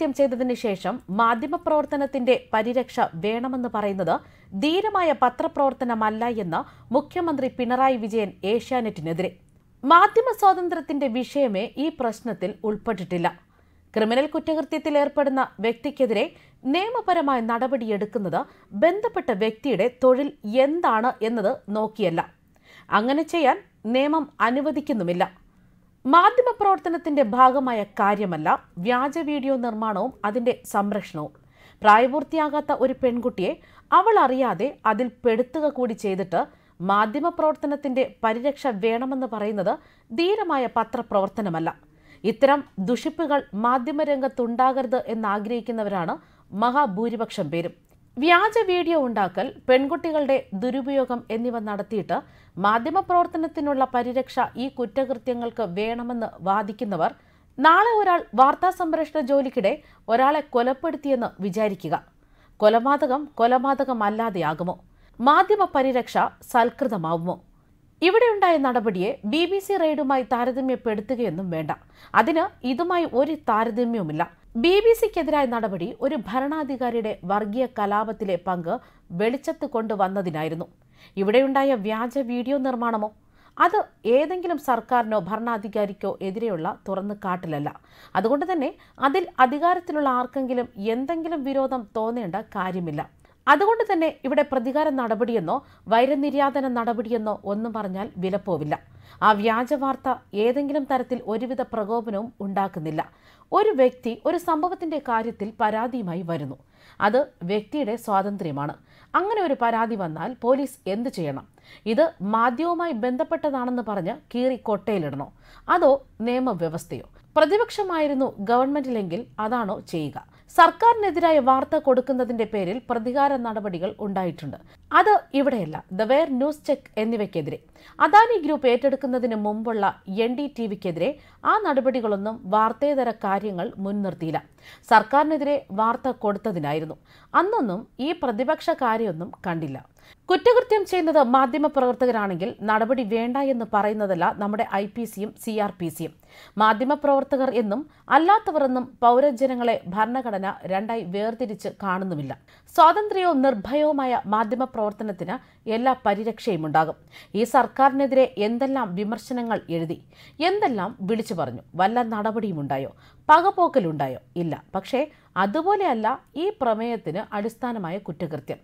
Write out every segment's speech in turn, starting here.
കുറ്റകൃത്യം ചെയ്തതിനു ശേഷം മാധ്യമപ്രവർത്തനത്തിന്റെ പരിരക്ഷ വേണമെന്ന് പറയുന്നത് ധീരമായ പത്രപ്രവർത്തനമല്ല എന്ന് മുഖ്യമന്ത്രി പിണറായി വിജയൻ ഏഷ്യാനെറ്റിനെതിരെ മാധ്യമ സ്വാതന്ത്ര്യത്തിന്റെ വിഷയമേ ഈ പ്രശ്നത്തിൽ ഉൾപ്പെട്ടിട്ടില്ല ക്രിമിനൽ കുറ്റകൃത്യത്തിൽ ഏർപ്പെടുന്ന വ്യക്തിക്കെതിരെ നിയമപരമായ നടപടിയെടുക്കുന്നത് ബന്ധപ്പെട്ട വ്യക്തിയുടെ തൊഴിൽ എന്താണ് എന്നത് നോക്കിയല്ല അങ്ങനെ ചെയ്യാൻ നിയമം അനുവദിക്കുന്നുമില്ല മാധ്യമപ്രവർത്തനത്തിന്റെ ഭാഗമായ കാര്യമല്ല വ്യാജ വീഡിയോ നിർമ്മാണവും അതിന്റെ സംരക്ഷണവും പ്രായപൂർത്തിയാകാത്ത ഒരു പെൺകുട്ടിയെ അവൾ അറിയാതെ അതിൽ പെടുത്തുക കൂടി ചെയ്തിട്ട് മാധ്യമപ്രവർത്തനത്തിന്റെ പരിരക്ഷ വേണമെന്ന് പറയുന്നത് ധീരമായ പത്രപ്രവർത്തനമല്ല ഇത്തരം ദുഷിപ്പുകൾ മാധ്യമരംഗത്തുണ്ടാകരുത് എന്നാഗ്രഹിക്കുന്നവരാണ് മഹാഭൂരിപക്ഷം പേരും വ്യാജ വീഡിയോ ഉണ്ടാക്കൽ പെൺകുട്ടികളുടെ ദുരുപയോഗം എന്നിവ നടത്തിയിട്ട് മാധ്യമപ്രവർത്തനത്തിനുള്ള പരിരക്ഷ ഈ കുറ്റകൃത്യങ്ങൾക്ക് വേണമെന്ന് വാദിക്കുന്നവർ നാളെ ഒരാൾ വാർത്താ സംപ്രേഷണ ജോലിക്കിടെ ഒരാളെ കൊലപ്പെടുത്തിയെന്ന് വിചാരിക്കുക കൊലപാതകം കൊലപാതകമല്ലാതെയാകുമോ മാധ്യമ പരിരക്ഷ സൽകൃതമാവുമോ ഇവിടെയുണ്ടായ നടപടിയെ ബി ബി സി റെയ്ഡുമായി താരതമ്യപ്പെടുത്തുകയൊന്നും വേണ്ട അതിന് ഇതുമായി ഒരു താരതമ്യവുമില്ല ബി ബി സിക്കെതിരായ നടപടി ഒരു ഭരണാധികാരിയുടെ വർഗീയ കലാപത്തിലെ പങ്ക് വെളിച്ചത്ത് കൊണ്ടുവന്നതിനായിരുന്നു ഇവിടെയുണ്ടായ വ്യാജ വീഡിയോ നിർമ്മാണമോ അത് ഏതെങ്കിലും സർക്കാരിനോ ഭരണാധികാരിക്കോ എതിരെയുള്ള തുറന്നു കാട്ടിലല്ല അതുകൊണ്ട് തന്നെ അതിൽ അധികാരത്തിലുള്ള ആർക്കെങ്കിലും എന്തെങ്കിലും വിരോധം തോന്നേണ്ട കാര്യമില്ല അതുകൊണ്ട് തന്നെ ഇവിടെ പ്രതികാര നടപടിയെന്നോ വൈരനിര്യാതന നടപടിയെന്നോ ഒന്നും പറഞ്ഞാൽ വിലപ്പോവില്ല ആ വ്യാജവാർത്ത ഏതെങ്കിലും തരത്തിൽ ഒരുവിധ പ്രകോപനവും ഉണ്ടാക്കുന്നില്ല ഒരു വ്യക്തി ഒരു സംഭവത്തിന്റെ കാര്യത്തിൽ പരാതിയുമായി വരുന്നു അത് വ്യക്തിയുടെ സ്വാതന്ത്ര്യമാണ് അങ്ങനെ ഒരു പരാതി വന്നാൽ പോലീസ് എന്തു ചെയ്യണം ഇത് മാധ്യമവുമായി ബന്ധപ്പെട്ടതാണെന്ന് പറഞ്ഞ് കീറി കൊട്ടയിലിടണോ അതോ നിയമവ്യവസ്ഥയോ പ്രതിപക്ഷമായിരുന്നു ഗവൺമെന്റിലെങ്കിൽ അതാണോ ചെയ്യുക സർക്കാരിനെതിരായ വാർത്ത കൊടുക്കുന്നതിന്റെ പേരിൽ പ്രതികാര നടപടികൾ ഉണ്ടായിട്ടുണ്ട് അത് ഇവിടെയല്ല ദ വെയർ ന്യൂസ് ചെക്ക് എന്നിവയ്ക്കെതിരെ അദാനി ഗ്രൂപ്പ് ഏറ്റെടുക്കുന്നതിന് മുമ്പുള്ള എൻ ഡി ടി വിക്കെതിരെ ആ നടപടികളൊന്നും വാർത്തേതര കാര്യങ്ങൾ മുൻനിർത്തിയില്ല സർക്കാരിനെതിരെ വാർത്ത കൊടുത്തതിനായിരുന്നു അന്നൊന്നും ഈ പ്രതിപക്ഷ കാര്യമൊന്നും കണ്ടില്ല കുറ്റകൃത്യം ചെയ്യുന്നത് മാധ്യമപ്രവർത്തകരാണെങ്കിൽ നടപടി വേണ്ട എന്ന് പറയുന്നതല്ല നമ്മുടെ ഐ പി സിയും സി ആർ പി സിയും മാധ്യമപ്രവർത്തകർ എന്നും അല്ലാത്തവർ എന്നും പൗരജനങ്ങളെ ഭരണഘടന രണ്ടായി വേർതിരിച്ച് കാണുന്നുമില്ല സ്വാതന്ത്ര്യവും നിർഭയവുമായ മാധ്യമപ്രവർത്തനത്തിന് എല്ലാ പരിരക്ഷയും ഉണ്ടാകും ഈ സർക്കാരിനെതിരെ എന്തെല്ലാം വിമർശനങ്ങൾ എഴുതി എന്തെല്ലാം വിളിച്ചു പറഞ്ഞു വല്ല നടപടിയും ഉണ്ടായോ പകപോക്കലുണ്ടായോ ഇല്ല പക്ഷേ അതുപോലെയല്ല ഈ പ്രമേയത്തിന് അടിസ്ഥാനമായ കുറ്റകൃത്യം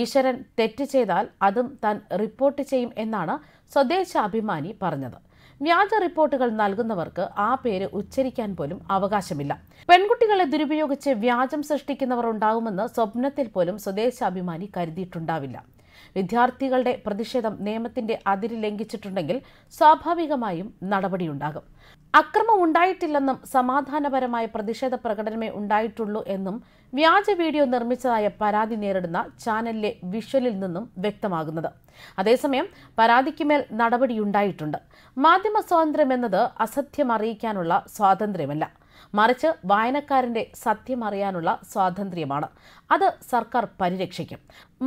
ഈശ്വരൻ തെറ്റ് ചെയ്താൽ അതും താൻ റിപ്പോർട്ട് ചെയ്യും എന്നാണ് സ്വദേശാഭിമാനി പറഞ്ഞത് വ്യാജ റിപ്പോർട്ടുകൾ നൽകുന്നവർക്ക് ആ പേര് ഉച്ചരിക്കാൻ പോലും അവകാശമില്ല പെൺകുട്ടികളെ ദുരുപയോഗിച്ച് വ്യാജം സൃഷ്ടിക്കുന്നവർ ഉണ്ടാകുമെന്ന് സ്വപ്നത്തിൽ പോലും സ്വദേശാഭിമാനി കരുതിയിട്ടുണ്ടാവില്ല വിദ്യാർത്ഥികളുടെ പ്രതിഷേധം നിയമത്തിന്റെ അതിര് ലംഘിച്ചിട്ടുണ്ടെങ്കിൽ സ്വാഭാവികമായും നടപടിയുണ്ടാകും അക്രമം ഉണ്ടായിട്ടില്ലെന്നും സമാധാനപരമായ പ്രതിഷേധ പ്രകടനമേ ഉണ്ടായിട്ടുള്ളൂ എന്നും വ്യാജ വീഡിയോ നിർമ്മിച്ചതായ പരാതി നേരിടുന്ന ചാനലിലെ വിഷ്വലിൽ നിന്നും വ്യക്തമാകുന്നത് അതേസമയം പരാതിക്കുമേൽ നടപടിയുണ്ടായിട്ടുണ്ട് മാധ്യമ സ്വാതന്ത്ര്യം എന്നത് അസത്യം അറിയിക്കാനുള്ള സ്വാതന്ത്ര്യമല്ല മറിച്ച് വായനക്കാരന്റെ സത്യം അറിയാനുള്ള സ്വാതന്ത്ര്യമാണ് അത് സർക്കാർ പരിരക്ഷിക്കും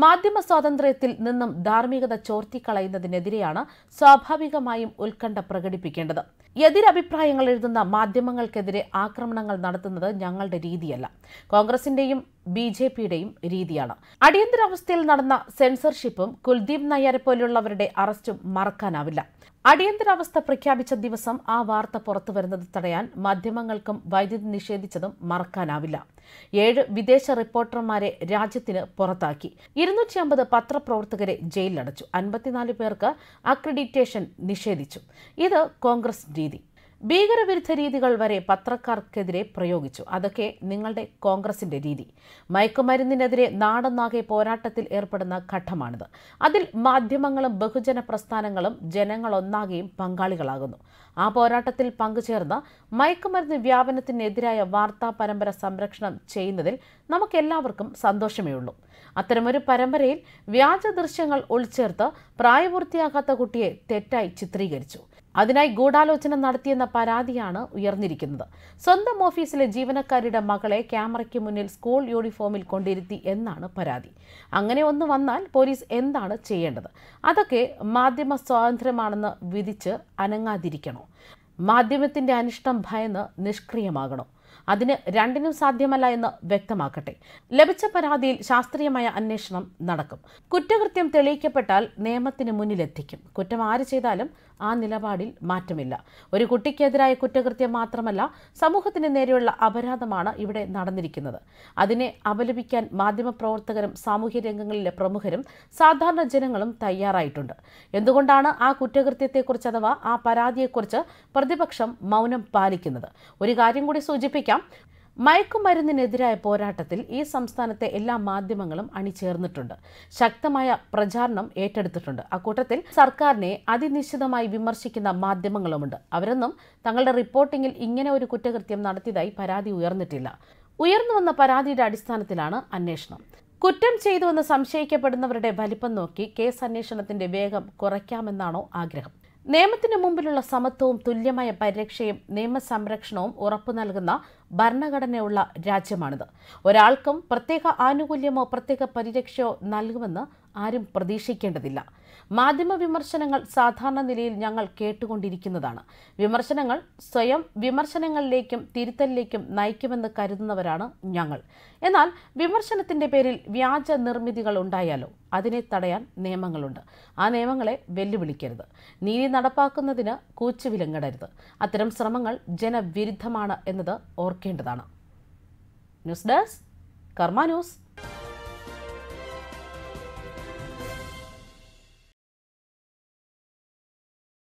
മാധ്യമ സ്വാതന്ത്ര്യത്തിൽ നിന്നും ധാർമ്മികത ചോർത്തിക്കളയുന്നതിനെതിരെയാണ് സ്വാഭാവികമായും ഉത്കണ്ഠ പ്രകടിപ്പിക്കേണ്ടത് എതിരഭിപ്രായങ്ങൾ എഴുതുന്ന മാധ്യമങ്ങൾക്കെതിരെ ആക്രമണങ്ങൾ നടത്തുന്നത് ഞങ്ങളുടെ രീതിയല്ല കോൺഗ്രസിന്റെയും ബി ജെ പിയുടെയും രീതിയാണ് അടിയന്തരാവസ്ഥയിൽ നടന്ന സെൻസർഷിപ്പും കുൽദീപ് നയ്യാരെ പോലെയുള്ളവരുടെ അറസ്റ്റും മറക്കാനാവില്ല അടിയന്തരാവസ്ഥ പ്രഖ്യാപിച്ച ദിവസം ആ വാർത്ത പുറത്തു വരുന്നത് തടയാൻ മാധ്യമങ്ങൾക്കും വൈദ്യുതി നിഷേധിച്ചതും മറക്കാനാവില്ല ഏഴ് വിദേശ റിപ്പോർട്ടർമാരെ രാജ്യത്തിന് പുറത്താക്കി ഇരുന്നൂറ്റി അമ്പത് പത്രപ്രവർത്തകരെ ജയിലിലടച്ചു അൻപത്തിനാല് പേർക്ക് അക്രഡിറ്റേഷൻ നിഷേധിച്ചു ഇത് കോൺഗ്രസ് രീതി ഭീകരവിരുദ്ധ രീതികൾ വരെ പത്രക്കാർക്കെതിരെ പ്രയോഗിച്ചു അതൊക്കെ നിങ്ങളുടെ കോൺഗ്രസിന്റെ രീതി മയക്കുമരുന്നിനെതിരെ നാടൊന്നാകെ പോരാട്ടത്തിൽ ഏർപ്പെടുന്ന ഘട്ടമാണിത് അതിൽ മാധ്യമങ്ങളും ബഹുജന പ്രസ്ഥാനങ്ങളും ജനങ്ങളൊന്നാകെയും പങ്കാളികളാകുന്നു ആ പോരാട്ടത്തിൽ പങ്കുചേർന്ന് മയക്കുമരുന്ന് വ്യാപനത്തിനെതിരായ വാർത്താ പരമ്പര സംരക്ഷണം ചെയ്യുന്നതിൽ നമുക്കെല്ലാവർക്കും സന്തോഷമേ ഉള്ളൂ അത്തരമൊരു പരമ്പരയിൽ വ്യാജ ദൃശ്യങ്ങൾ ഒളിച്ചേർത്ത് പ്രായപൂർത്തിയാകാത്ത കുട്ടിയെ തെറ്റായി ചിത്രീകരിച്ചു അതിനായി ഗൂഢാലോചന നടത്തിയെന്ന പരാതിയാണ് ഉയർന്നിരിക്കുന്നത് സ്വന്തം ഓഫീസിലെ ജീവനക്കാരുടെ മകളെ ക്യാമറയ്ക്ക് മുന്നിൽ സ്കൂൾ യൂണിഫോമിൽ കൊണ്ടിരുത്തി എന്നാണ് പരാതി അങ്ങനെ ഒന്ന് വന്നാൽ പോലീസ് എന്താണ് ചെയ്യേണ്ടത് അതൊക്കെ മാധ്യമ സ്വാതന്ത്ര്യമാണെന്ന് വിധിച്ച് അനങ്ങാതിരിക്കണോ മാധ്യമത്തിന്റെ അനിഷ്ടം ഭയന്ന് നിഷ്ക്രിയമാകണോ അതിന് രണ്ടിനും സാധ്യമല്ല എന്ന് വ്യക്തമാക്കട്ടെ ലഭിച്ച പരാതിയിൽ ശാസ്ത്രീയമായ അന്വേഷണം നടക്കും കുറ്റകൃത്യം തെളിയിക്കപ്പെട്ടാൽ നിയമത്തിന് മുന്നിലെത്തിക്കും കുറ്റം ആര് ചെയ്താലും ആ നിലപാടിൽ മാറ്റമില്ല ഒരു കുട്ടിക്കെതിരായ കുറ്റകൃത്യം മാത്രമല്ല സമൂഹത്തിന് നേരെയുള്ള അപരാധമാണ് ഇവിടെ നടന്നിരിക്കുന്നത് അതിനെ അപലപിക്കാൻ മാധ്യമപ്രവർത്തകരും സാമൂഹ്യ രംഗങ്ങളിലെ പ്രമുഖരും സാധാരണ ജനങ്ങളും തയ്യാറായിട്ടുണ്ട് എന്തുകൊണ്ടാണ് ആ കുറ്റകൃത്യത്തെക്കുറിച്ച് അഥവാ ആ പരാതിയെക്കുറിച്ച് പ്രതിപക്ഷം മൗനം പാലിക്കുന്നത് ഒരു കാര്യം കൂടി സൂചിപ്പിക്കാം പറയാം മയക്കുമരുന്നിനെതിരായ പോരാട്ടത്തിൽ ഈ സംസ്ഥാനത്തെ എല്ലാ മാധ്യമങ്ങളും അണിചേർന്നിട്ടുണ്ട് ശക്തമായ പ്രചാരണം ഏറ്റെടുത്തിട്ടുണ്ട് അക്കൂട്ടത്തിൽ സർക്കാരിനെ അതിനിശ്ചിതമായി വിമർശിക്കുന്ന മാധ്യമങ്ങളുമുണ്ട് അവരൊന്നും തങ്ങളുടെ റിപ്പോർട്ടിംഗിൽ ഇങ്ങനെ ഒരു കുറ്റകൃത്യം നടത്തിയതായി പരാതി ഉയർന്നിട്ടില്ല ഉയർന്നു വന്ന പരാതിയുടെ അടിസ്ഥാനത്തിലാണ് അന്വേഷണം കുറ്റം ചെയ്തുവെന്ന് സംശയിക്കപ്പെടുന്നവരുടെ വലിപ്പം നോക്കി കേസ് അന്വേഷണത്തിന്റെ വേഗം കുറയ്ക്കാമെന്നാണോ ആഗ്രഹം നിയമത്തിന് മുമ്പിലുള്ള സമത്വവും തുല്യമായ പരിരക്ഷയും നിയമസംരക്ഷണവും ഉറപ്പു നൽകുന്ന ഭരണഘടനയുള്ള രാജ്യമാണിത് ഒരാൾക്കും പ്രത്യേക ആനുകൂല്യമോ പ്രത്യേക പരിരക്ഷയോ നൽകുമെന്ന് ആരും പ്രതീക്ഷിക്കേണ്ടതില്ല മാധ്യമ വിമർശനങ്ങൾ സാധാരണ നിലയിൽ ഞങ്ങൾ കേട്ടുകൊണ്ടിരിക്കുന്നതാണ് വിമർശനങ്ങൾ സ്വയം വിമർശനങ്ങളിലേക്കും തിരുത്തലിലേക്കും നയിക്കുമെന്ന് കരുതുന്നവരാണ് ഞങ്ങൾ എന്നാൽ വിമർശനത്തിന്റെ പേരിൽ വ്യാജ നിർമ്മിതികൾ ഉണ്ടായാലോ അതിനെ തടയാൻ നിയമങ്ങളുണ്ട് ആ നിയമങ്ങളെ വെല്ലുവിളിക്കരുത് നീതി നടപ്പാക്കുന്നതിന് കൂച്ചുവിലങ്ങടരുത് അത്തരം ശ്രമങ്ങൾ ജനവിരുദ്ധമാണ് എന്നത് ഓർക്കേണ്ടതാണ് ന്യൂസ് ഡെസ്ക് കർമ്മ ന്യൂസ്